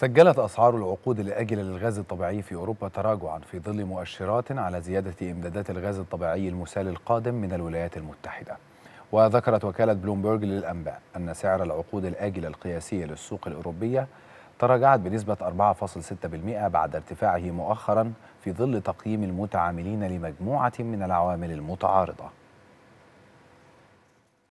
سجلت أسعار العقود الآجلة للغاز الطبيعي في أوروبا تراجعا في ظل مؤشرات على زيادة إمدادات الغاز الطبيعي المسال القادم من الولايات المتحدة وذكرت وكالة بلومبرج للأنباء أن سعر العقود الآجلة القياسية للسوق الأوروبية تراجعت بنسبة 4.6% بعد ارتفاعه مؤخرا في ظل تقييم المتعاملين لمجموعة من العوامل المتعارضة